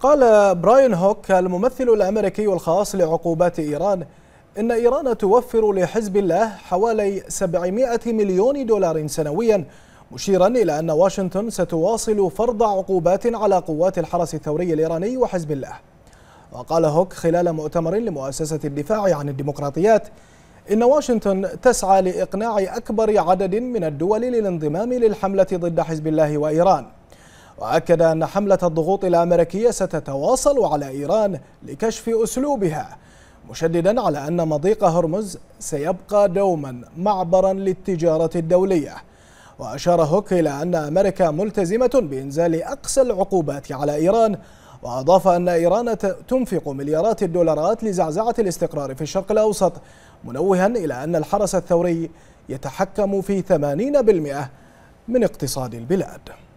قال براين هوك الممثل الأمريكي الخاص لعقوبات إيران إن إيران توفر لحزب الله حوالي 700 مليون دولار سنويا مشيرا إلى أن واشنطن ستواصل فرض عقوبات على قوات الحرس الثوري الإيراني وحزب الله وقال هوك خلال مؤتمر لمؤسسة الدفاع عن الديمقراطيات إن واشنطن تسعى لإقناع أكبر عدد من الدول للانضمام للحملة ضد حزب الله وإيران وأكد أن حملة الضغوط الأمريكية ستتواصل على إيران لكشف أسلوبها مشددا على أن مضيق هرمز سيبقى دوما معبرا للتجارة الدولية وأشار هوك إلى أن أمريكا ملتزمة بإنزال أقصى العقوبات على إيران وأضاف أن إيران تنفق مليارات الدولارات لزعزعة الاستقرار في الشرق الأوسط منوها إلى أن الحرس الثوري يتحكم في 80% من اقتصاد البلاد